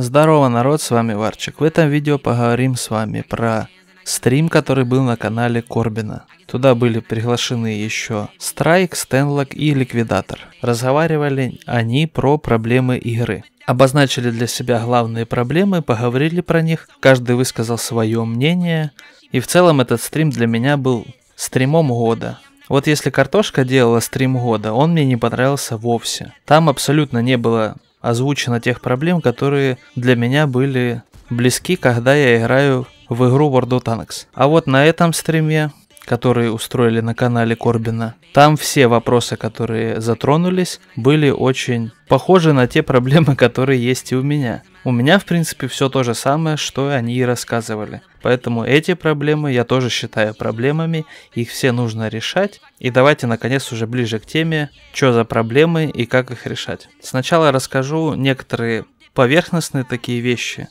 Здорово, народ, с вами Варчик. В этом видео поговорим с вами про стрим, который был на канале Корбина. Туда были приглашены еще Страйк, Стенлок и Ликвидатор. Разговаривали они про проблемы игры. Обозначили для себя главные проблемы, поговорили про них, каждый высказал свое мнение. И в целом этот стрим для меня был стримом года. Вот если картошка делала стрим года, он мне не понравился вовсе. Там абсолютно не было озвучено тех проблем, которые для меня были близки, когда я играю в игру World of Tanks. А вот на этом стриме которые устроили на канале Корбина. Там все вопросы, которые затронулись, были очень похожи на те проблемы, которые есть и у меня. У меня, в принципе, все то же самое, что они и рассказывали. Поэтому эти проблемы я тоже считаю проблемами, их все нужно решать. И давайте, наконец, уже ближе к теме, что за проблемы и как их решать. Сначала расскажу некоторые поверхностные такие вещи,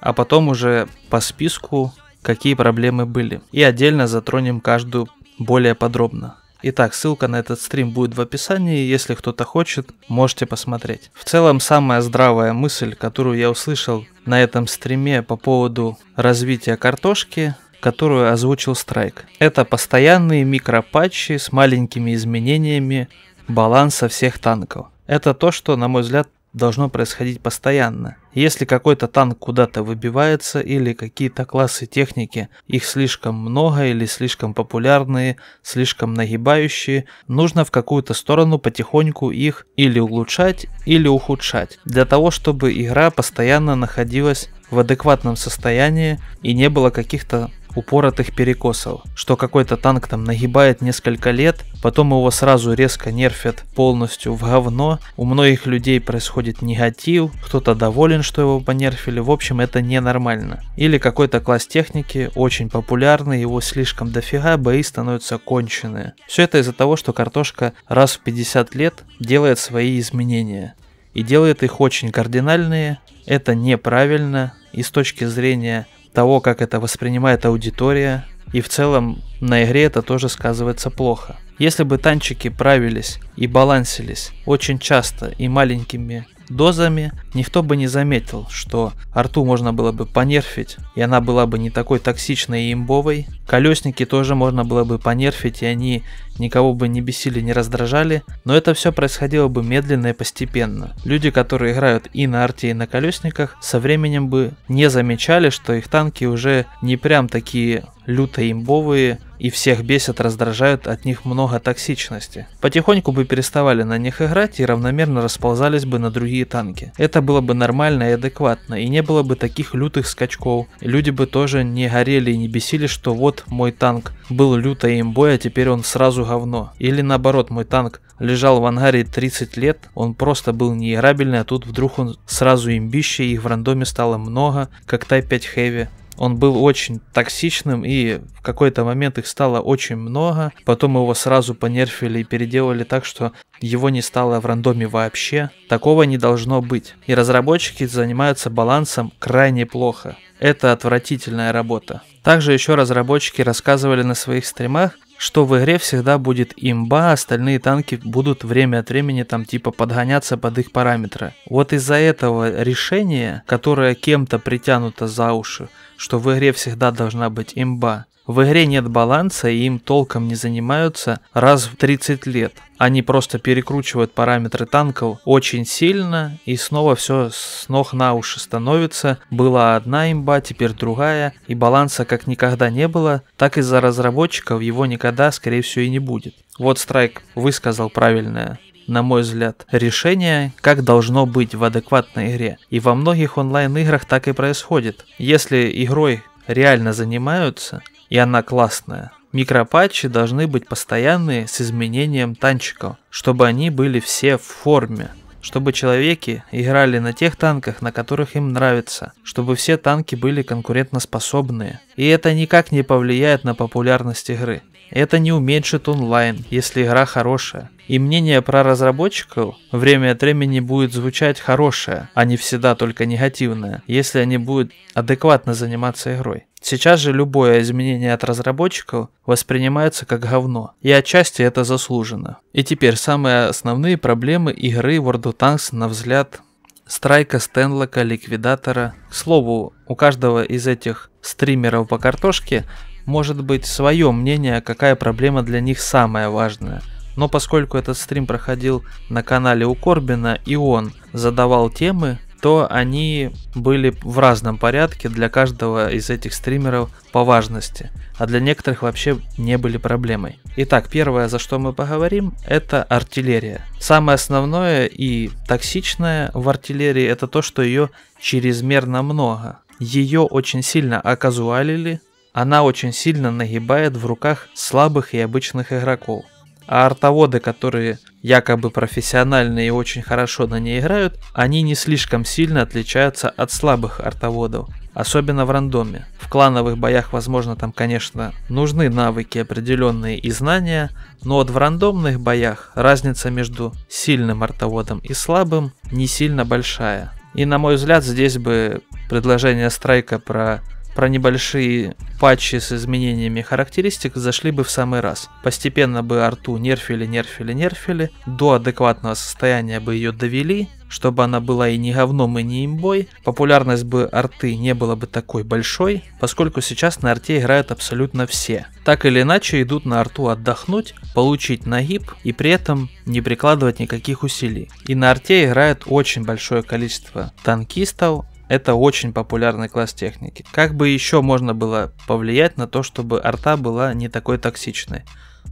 а потом уже по списку какие проблемы были, и отдельно затронем каждую более подробно. Итак, ссылка на этот стрим будет в описании, если кто-то хочет, можете посмотреть. В целом, самая здравая мысль, которую я услышал на этом стриме по поводу развития картошки, которую озвучил Страйк. Это постоянные микропатчи с маленькими изменениями баланса всех танков. Это то, что, на мой взгляд, должно происходить постоянно. Если какой-то танк куда-то выбивается или какие-то классы техники, их слишком много или слишком популярные, слишком нагибающие, нужно в какую-то сторону потихоньку их или улучшать, или ухудшать, для того, чтобы игра постоянно находилась в адекватном состоянии и не было каких-то упоротых перекосов, что какой-то танк там нагибает несколько лет, потом его сразу резко нерфят полностью в говно, у многих людей происходит негатив, кто-то доволен, что его понерфили, в общем это ненормально. Или какой-то класс техники очень популярный, его слишком дофига, бои становятся конченые. Все это из-за того, что картошка раз в 50 лет делает свои изменения. И делает их очень кардинальные, это неправильно, и с точки зрения того, как это воспринимает аудитория, и в целом на игре это тоже сказывается плохо. Если бы танчики правились и балансились очень часто и маленькими дозами, никто бы не заметил, что арту можно было бы понерфить, и она была бы не такой токсичной и имбовой. Колесники тоже можно было бы понерфить, и они никого бы не бесили, не раздражали, но это все происходило бы медленно и постепенно. Люди, которые играют и на арте, и на колесниках, со временем бы не замечали, что их танки уже не прям такие люто имбовые и всех бесят, раздражают, от них много токсичности. Потихоньку бы переставали на них играть и равномерно расползались бы на другие танки. Это было бы нормально и адекватно, и не было бы таких лютых скачков. Люди бы тоже не горели и не бесили, что вот мой танк был люто имбой, а теперь он сразу говно. Или наоборот, мой танк лежал в ангаре 30 лет, он просто был неиграбельный, а тут вдруг он сразу имбище, их в рандоме стало много, как Тай 5 хэви. Он был очень токсичным, и в какой-то момент их стало очень много. Потом его сразу понерфили и переделали так, что его не стало в рандоме вообще. Такого не должно быть. И разработчики занимаются балансом крайне плохо. Это отвратительная работа. Также еще разработчики рассказывали на своих стримах, что в игре всегда будет имба, а остальные танки будут время от времени там типа подгоняться под их параметры. Вот из-за этого решения, которое кем-то притянуто за уши, что в игре всегда должна быть имба. В игре нет баланса и им толком не занимаются раз в 30 лет. Они просто перекручивают параметры танков очень сильно и снова все с ног на уши становится. Была одна имба, теперь другая. И баланса как никогда не было, так из-за разработчиков его никогда, скорее всего, и не будет. Вот Страйк высказал правильное на мой взгляд, решение, как должно быть в адекватной игре. И во многих онлайн-играх так и происходит. Если игрой реально занимаются, и она классная, микропатчи должны быть постоянные с изменением танчиков, чтобы они были все в форме, чтобы человеки играли на тех танках, на которых им нравится, чтобы все танки были конкурентоспособные. И это никак не повлияет на популярность игры. Это не уменьшит онлайн, если игра хорошая. И мнение про разработчиков время от времени будет звучать хорошее, а не всегда только негативное, если они будут адекватно заниматься игрой. Сейчас же любое изменение от разработчиков воспринимается как говно, и отчасти это заслужено. И теперь самые основные проблемы игры World of Tanks на взгляд Страйка, Стенлока, Ликвидатора. К слову, у каждого из этих стримеров по картошке может быть, свое мнение, какая проблема для них самая важная. Но поскольку этот стрим проходил на канале у Корбина и он задавал темы, то они были в разном порядке для каждого из этих стримеров по важности, а для некоторых вообще не были проблемой. Итак, первое, за что мы поговорим, это артиллерия. Самое основное и токсичное в артиллерии это то, что ее чрезмерно много. Ее очень сильно оказуалили, она очень сильно нагибает в руках слабых и обычных игроков. А артоводы, которые якобы профессиональные и очень хорошо на ней играют, они не слишком сильно отличаются от слабых артоводов, особенно в рандоме. В клановых боях, возможно, там, конечно, нужны навыки определенные и знания, но вот в рандомных боях разница между сильным артоводом и слабым не сильно большая. И на мой взгляд, здесь бы предложение Страйка про про небольшие патчи с изменениями характеристик зашли бы в самый раз. Постепенно бы арту нерфили, нерфили, нерфили, до адекватного состояния бы ее довели, чтобы она была и не говном, и не имбой. Популярность бы арты не была бы такой большой, поскольку сейчас на арте играют абсолютно все. Так или иначе идут на арту отдохнуть, получить нагиб и при этом не прикладывать никаких усилий. И на арте играет очень большое количество танкистов, это очень популярный класс техники. Как бы еще можно было повлиять на то, чтобы арта была не такой токсичной?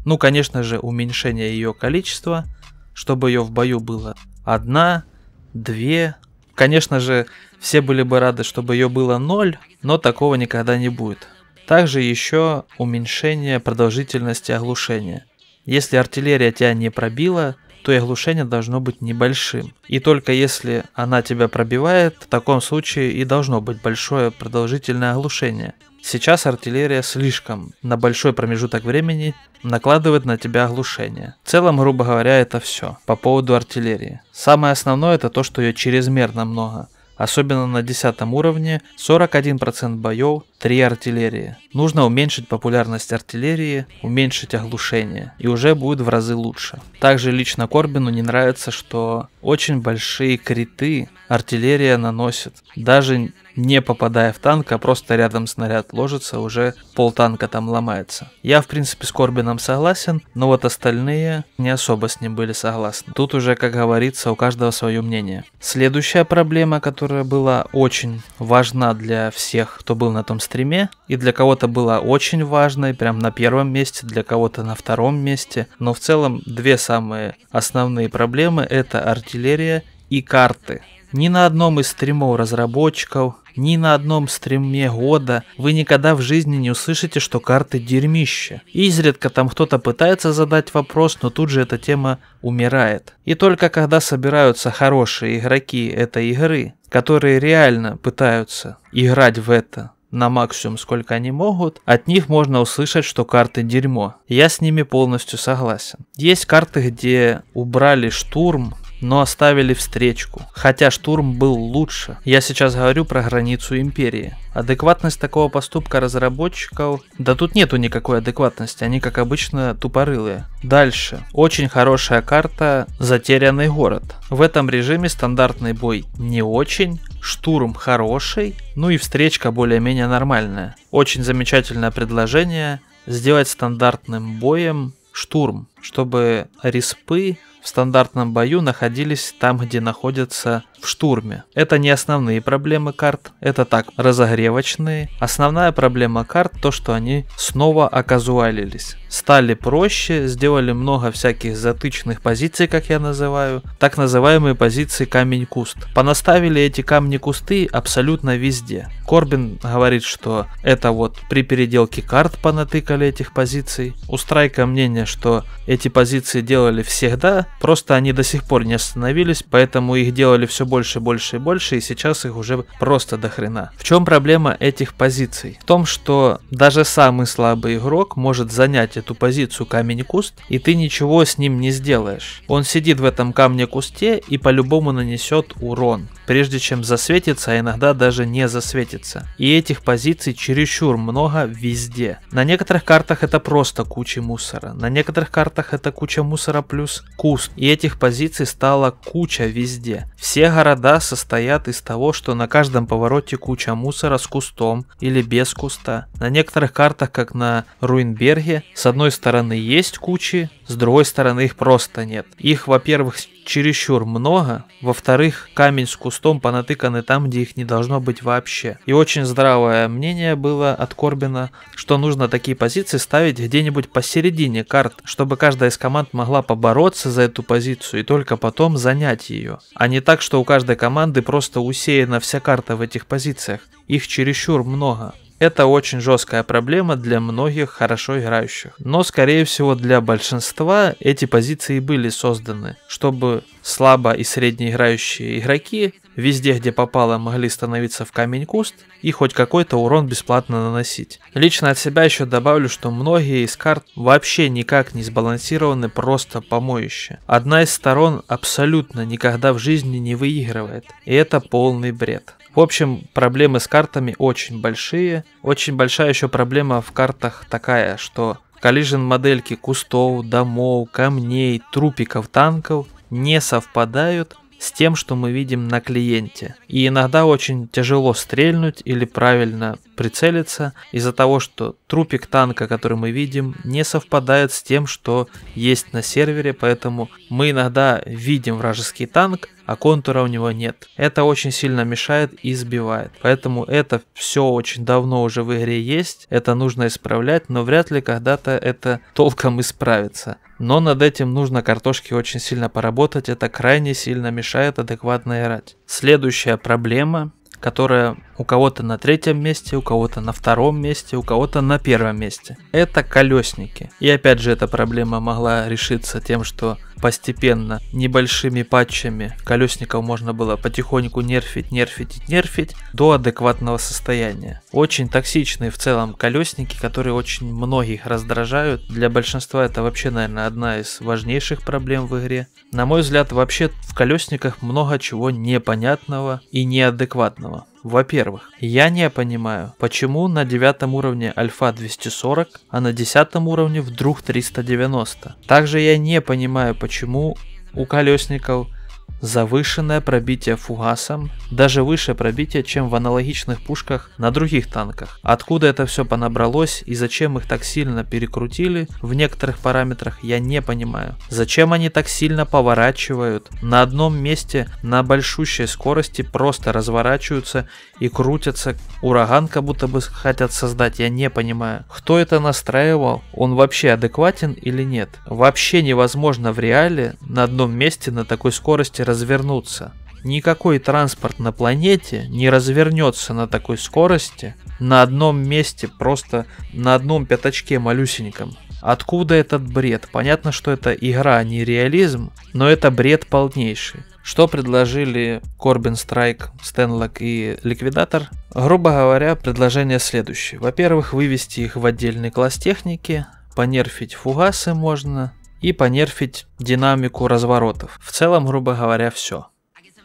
Ну, конечно же, уменьшение ее количества, чтобы ее в бою было одна, две. Конечно же, все были бы рады, чтобы ее было ноль, но такого никогда не будет. Также еще уменьшение продолжительности оглушения. Если артиллерия тебя не пробила, то и оглушение должно быть небольшим. И только если она тебя пробивает, в таком случае и должно быть большое продолжительное оглушение. Сейчас артиллерия слишком на большой промежуток времени накладывает на тебя оглушение. В целом, грубо говоря, это все по поводу артиллерии. Самое основное это то, что ее чрезмерно много. Особенно на 10 уровне 41% боев три артиллерии. Нужно уменьшить популярность артиллерии, уменьшить оглушение, и уже будет в разы лучше. Также лично Корбину не нравится, что очень большие криты артиллерия наносит, даже не попадая в танк, а просто рядом снаряд ложится, уже пол танка там ломается. Я, в принципе, с Корбином согласен, но вот остальные не особо с ним были согласны. Тут уже, как говорится, у каждого свое мнение. Следующая проблема, которая была очень важна для всех, кто был на том стриме, и для кого-то была очень важной, прям на первом месте, для кого-то на втором месте. Но в целом две самые основные проблемы — это артиллерия и карты. Ни на одном из стримов разработчиков, ни на одном стриме года вы никогда в жизни не услышите, что карты дерьмище. Изредка там кто-то пытается задать вопрос, но тут же эта тема умирает. И только когда собираются хорошие игроки этой игры, которые реально пытаются играть в это, на максимум, сколько они могут, от них можно услышать, что карты дерьмо. Я с ними полностью согласен. Есть карты, где убрали штурм, но оставили встречку. Хотя штурм был лучше. Я сейчас говорю про границу империи. Адекватность такого поступка разработчиков... Да тут нету никакой адекватности, они как обычно тупорылые. Дальше. Очень хорошая карта «Затерянный город». В этом режиме стандартный бой не очень, штурм хороший, ну и встречка более-менее нормальная. Очень замечательное предложение сделать стандартным боем штурм, чтобы респы в стандартном бою находились там, где находятся в штурме. Это не основные проблемы карт, это так, разогревочные. Основная проблема карт то, что они снова оказуалились. Стали проще, сделали много всяких затычных позиций, как я называю, так называемые позиции камень-куст. Понаставили эти камни-кусты абсолютно везде. Корбин говорит, что это вот при переделке карт понатыкали этих позиций. У Страйка мнение, что эти позиции делали всегда, просто они до сих пор не остановились, поэтому их делали все больше, больше и больше, и сейчас их уже просто до хрена. В чем проблема этих позиций? В том, что даже самый слабый игрок может занять эту позицию камень и куст, и ты ничего с ним не сделаешь. Он сидит в этом камне-кусте и по-любому нанесет урон, прежде чем засветится, а иногда даже не засветится. И этих позиций чересчур много везде. На некоторых картах это просто куча мусора, на некоторых картах это куча мусора плюс куст, и этих позиций стало куча везде. Все города состоят из того, что на каждом повороте куча мусора с кустом или без куста. На некоторых картах, как на Руинберге, с одной стороны есть кучи, с другой стороны их просто нет. Их, во-первых, чересчур много, во-вторых, камень с кустом понатыканы там, где их не должно быть вообще. И очень здравое мнение было от Корбина, что нужно такие позиции ставить где-нибудь посередине карт, чтобы каждая из команд могла побороться за эту позицию и только потом занять ее, а не так, что у каждой команды просто усеяна вся карта в этих позициях. Их чересчур много. Это очень жесткая проблема для многих хорошо играющих. Но, скорее всего, для большинства эти позиции были созданы, чтобы слабо и играющие игроки везде, где попало, могли становиться в камень-куст и хоть какой-то урон бесплатно наносить. Лично от себя еще добавлю, что многие из карт вообще никак не сбалансированы, просто помоище. Одна из сторон абсолютно никогда в жизни не выигрывает, и это полный бред. В общем, проблемы с картами очень большие. Очень большая еще проблема в картах такая, что коллижен модельки кустов, домов, камней, трупиков, танков не совпадают с тем, что мы видим на клиенте. И иногда очень тяжело стрельнуть или правильно прицелиться из-за того, что трупик танка, который мы видим, не совпадает с тем, что есть на сервере, поэтому мы иногда видим вражеский танк, а контура у него нет. Это очень сильно мешает и сбивает. Поэтому это все очень давно уже в игре есть, это нужно исправлять, но вряд ли когда-то это толком исправится. Но над этим нужно картошки очень сильно поработать, это крайне сильно мешает адекватно играть. Следующая проблема которая у кого-то на третьем месте, у кого-то на втором месте, у кого-то на первом месте. Это колесники. И опять же, эта проблема могла решиться тем, что постепенно, небольшими патчами колесников можно было потихоньку нерфить, нерфить нерфить до адекватного состояния. Очень токсичные в целом колесники, которые очень многих раздражают. Для большинства это вообще, наверное, одна из важнейших проблем в игре. На мой взгляд, вообще в колесниках много чего непонятного и неадекватного. Во-первых, я не понимаю, почему на девятом уровне альфа 240, а на десятом уровне вдруг 390. Также я не понимаю, почему у колесников завышенное пробитие фугасом, даже выше пробития, чем в аналогичных пушках на других танках. Откуда это все понабралось и зачем их так сильно перекрутили в некоторых параметрах, я не понимаю. Зачем они так сильно поворачивают? На одном месте на большущей скорости просто разворачиваются и крутятся. Ураган как будто бы хотят создать, я не понимаю. Кто это настраивал? Он вообще адекватен или нет? Вообще невозможно в реале на одном месте на такой скорости развернуться. Никакой транспорт на планете не развернется на такой скорости, на одном месте, просто на одном пятачке малюсеньком. Откуда этот бред? Понятно, что это игра, а не реализм, но это бред полнейший. Что предложили Корбин Страйк, Стэнлок и Ликвидатор? Грубо говоря, предложение следующее. Во-первых, вывести их в отдельный класс техники, понерфить фугасы можно, и понерфить динамику разворотов. В целом, грубо говоря, все.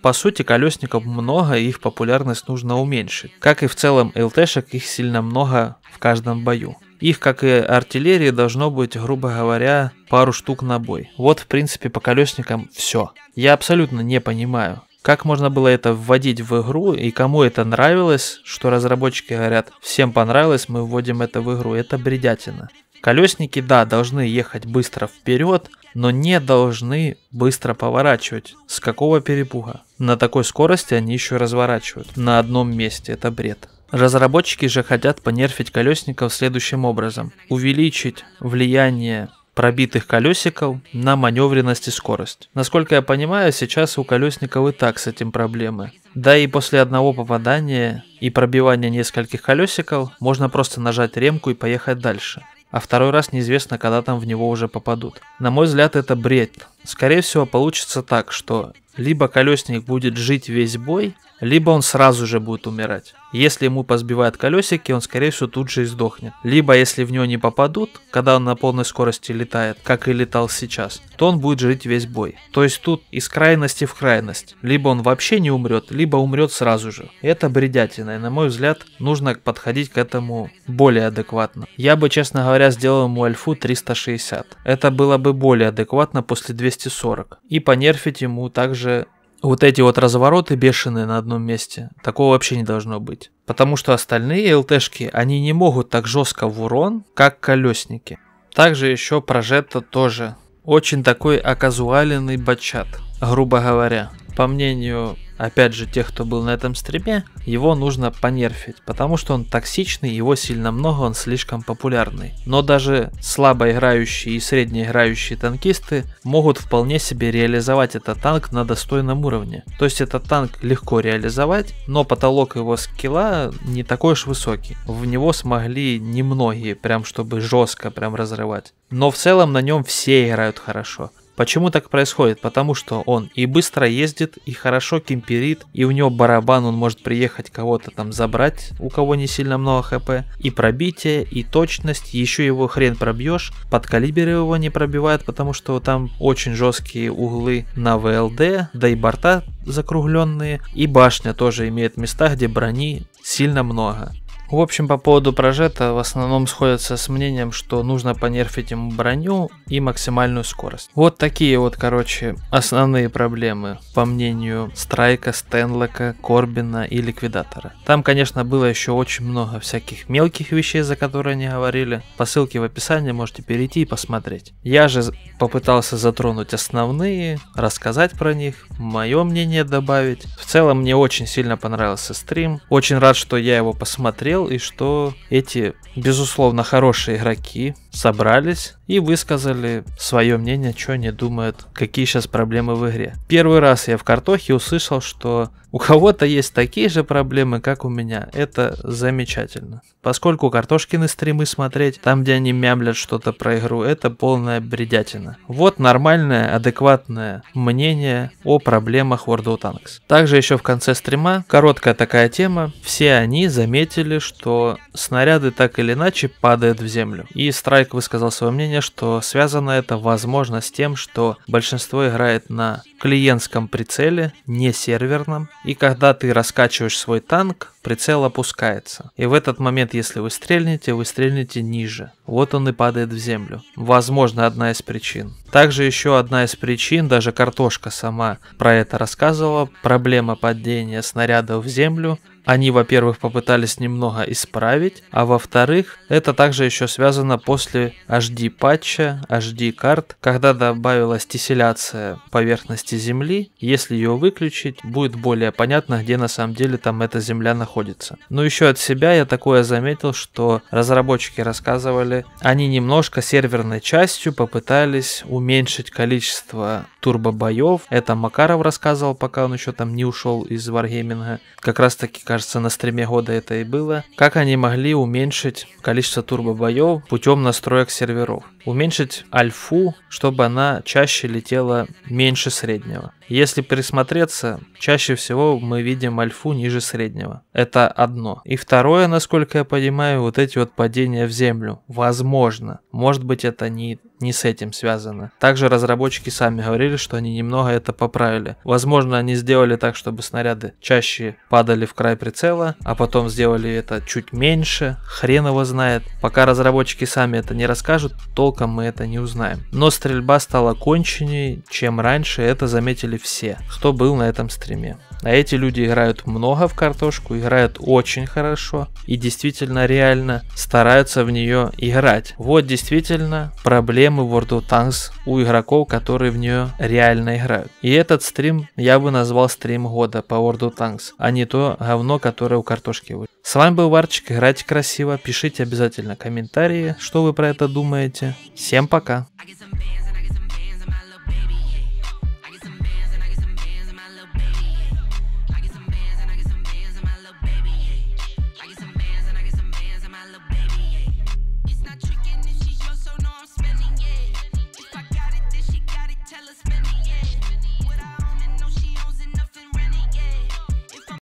По сути, колесников много, и их популярность нужно уменьшить. Как и в целом ЛТшек, их сильно много в каждом бою. Их, как и артиллерии, должно быть, грубо говоря, пару штук на бой. Вот, в принципе, по колесникам все. Я абсолютно не понимаю, как можно было это вводить в игру и кому это нравилось, что разработчики говорят, всем понравилось, мы вводим это в игру, это бредятина. Колесники, да, должны ехать быстро вперед, но не должны быстро поворачивать. С какого перепуга? На такой скорости они еще разворачивают. На одном месте. Это бред. Разработчики же хотят понерфить колесников следующим образом. Увеличить влияние пробитых колесиков на маневренность и скорость. Насколько я понимаю, сейчас у колесников и так с этим проблемы. Да и после одного попадания и пробивания нескольких колесиков можно просто нажать ремку и поехать дальше а второй раз неизвестно, когда там в него уже попадут. На мой взгляд, это бред, Скорее всего, получится так, что либо колесник будет жить весь бой, либо он сразу же будет умирать. Если ему позбивают колесики, он, скорее всего, тут же и сдохнет. Либо, если в него не попадут, когда он на полной скорости летает, как и летал сейчас, то он будет жить весь бой. То есть тут из крайности в крайность. Либо он вообще не умрет, либо умрет сразу же. Это бредятина, и, на мой взгляд, нужно подходить к этому более адекватно. Я бы, честно говоря, сделал ему альфу 360. Это было бы более адекватно после 200 240. И понерфить ему также вот эти вот развороты бешеные на одном месте. Такого вообще не должно быть. Потому что остальные ЛТшки, они не могут так жестко в урон, как колесники. Также еще прожетто тоже. Очень такой оказуаленный бачат, грубо говоря. По мнению опять же тех, кто был на этом стриме, его нужно понерфить, потому что он токсичный, его сильно много, он слишком популярный. Но даже слабо играющие и средне играющие танкисты могут вполне себе реализовать этот танк на достойном уровне. То есть этот танк легко реализовать, но потолок его скилла не такой уж высокий. В него смогли немногие, прям чтобы жестко прям разрывать. Но в целом на нем все играют хорошо. Почему так происходит? Потому что он и быстро ездит, и хорошо кемперит, и у него барабан, он может приехать кого-то там забрать, у кого не сильно много хп, и пробитие, и точность, еще его хрен пробьешь, под калибр его не пробивает, потому что там очень жесткие углы на ВЛД, да и борта закругленные, и башня тоже имеет места, где брони сильно много. В общем, по поводу прожета в основном сходятся с мнением, что нужно понерфить ему броню и максимальную скорость. Вот такие вот, короче, основные проблемы, по мнению Страйка, Стенлока, Корбина и Ликвидатора. Там, конечно, было еще очень много всяких мелких вещей, за которые они говорили. По ссылке в описании можете перейти и посмотреть. Я же попытался затронуть основные, рассказать про них, мое мнение добавить. В целом мне очень сильно понравился стрим. Очень рад, что я его посмотрел смотрел и что эти, безусловно, хорошие игроки, собрались и высказали свое мнение, что они думают, какие сейчас проблемы в игре. Первый раз я в картохе услышал, что у кого-то есть такие же проблемы, как у меня. Это замечательно. Поскольку картошкины стримы смотреть, там, где они мямлят что-то про игру, это полная бредятина. Вот нормальное, адекватное мнение о проблемах World of Tanks. Также еще в конце стрима короткая такая тема. Все они заметили, что снаряды так или иначе падают в землю. И страйк человек высказал свое мнение, что связано это, возможно, с тем, что большинство играет на клиентском прицеле, не серверном, и когда ты раскачиваешь свой танк, прицел опускается. И в этот момент, если вы стрельнете, вы стрельнете ниже. Вот он и падает в землю. Возможно, одна из причин. Также еще одна из причин, даже картошка сама про это рассказывала, проблема падения снарядов в землю они, во-первых, попытались немного исправить, а во-вторых, это также еще связано после HD патча, HD карт, когда добавилась тесселяция поверхности части Земли, если ее выключить, будет более понятно, где на самом деле там эта Земля находится. Но еще от себя я такое заметил, что разработчики рассказывали, они немножко серверной частью попытались уменьшить количество турбобоев. Это Макаров рассказывал, пока он еще там не ушел из Варгейминга. Как раз таки, кажется, на стриме года это и было. Как они могли уменьшить количество турбобоев путем настроек серверов? Уменьшить альфу, чтобы она чаще летела меньше среднего среднего. Если присмотреться, чаще всего мы видим альфу ниже среднего. Это одно. И второе, насколько я понимаю, вот эти вот падения в землю. Возможно. Может быть это не не с этим связано. Также разработчики сами говорили, что они немного это поправили. Возможно, они сделали так, чтобы снаряды чаще падали в край прицела, а потом сделали это чуть меньше. Хрен его знает. Пока разработчики сами это не расскажут, толком мы это не узнаем. Но стрельба стала конченнее, чем раньше, это заметили все, кто был на этом стриме. А эти люди играют много в картошку, играют очень хорошо и действительно реально стараются в нее играть. Вот действительно проблема системы World of Tanks у игроков, которые в нее реально играют. И этот стрим я бы назвал стрим года по World of Tanks, а не то говно, которое у картошки вы. С вами был Варчик, играйте красиво, пишите обязательно комментарии, что вы про это думаете. Всем пока!